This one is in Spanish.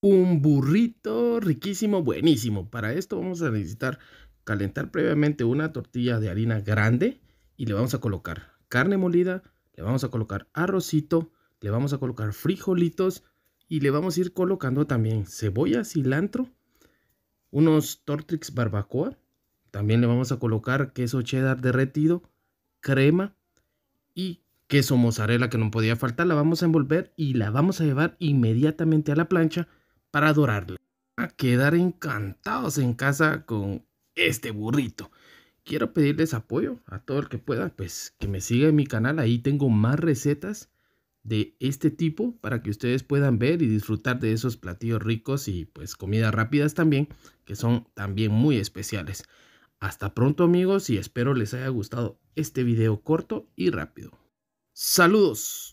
un burrito riquísimo, buenísimo. Para esto vamos a necesitar calentar previamente una tortilla de harina grande y le vamos a colocar carne molida, le vamos a colocar arrocito, le vamos a colocar frijolitos y le vamos a ir colocando también cebolla, cilantro, unos tortrix barbacoa. También le vamos a colocar queso cheddar derretido, crema y queso mozzarella que no podía faltar. La vamos a envolver y la vamos a llevar inmediatamente a la plancha para adorarlo A quedar encantados en casa con este burrito. Quiero pedirles apoyo a todo el que pueda, pues que me siga en mi canal. Ahí tengo más recetas de este tipo para que ustedes puedan ver y disfrutar de esos platillos ricos y pues comidas rápidas también, que son también muy especiales. Hasta pronto amigos y espero les haya gustado este video corto y rápido. Saludos.